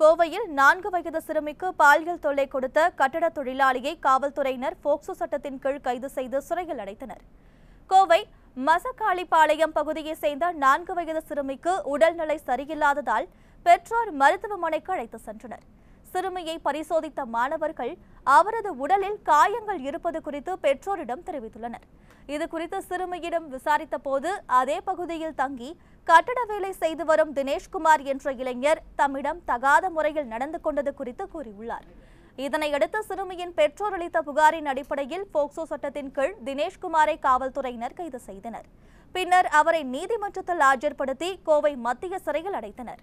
கோவையில் நான்கு வயது சிறுமிக்கு பாலியல் தொல்லை கொடுத்த கட்டட தொழிலாளியை காவல்துறையினர் போக்சோ சட்டத்தின் கீழ் கைது செய்து சிறையில் அடைத்தனர் கோவை மசக்காளிப்பாளையம் பகுதியை சேர்ந்த நான்கு வயது சிறுமிக்கு உடல்நிலை சரியில்லாததால் பெற்றோர் மருத்துவமனைக்கு அழைத்து சென்றனர் சிறுமியை பரிசோதித்த மாணவர்கள் அவரது உடலில் காயங்கள் இருப்பது குறித்து பெற்றோரிடம் தெரிவித்துள்ளனர் இது குறித்து சிறுமியிடம் விசாரித்த போது அதே பகுதியில் தங்கி கட்டட வேலை செய்து வரும் தினேஷ்குமார் என்ற இளைஞர் தம்மிடம் தகாத முறையில் நடந்து கொண்டது குறித்து கூறியுள்ளார் இதனையடுத்து சிறுமியின் பெற்றோர் அளித்த புகாரின் அடிப்படையில் போக்சோ சட்டத்தின் கீழ் தினேஷ்குமாரை காவல்துறையினர் கைது செய்தனர் பின்னர் அவரை நீதிமன்றத்தில் ஆஜர்படுத்தி கோவை மத்திய சிறையில் அடைத்தனர்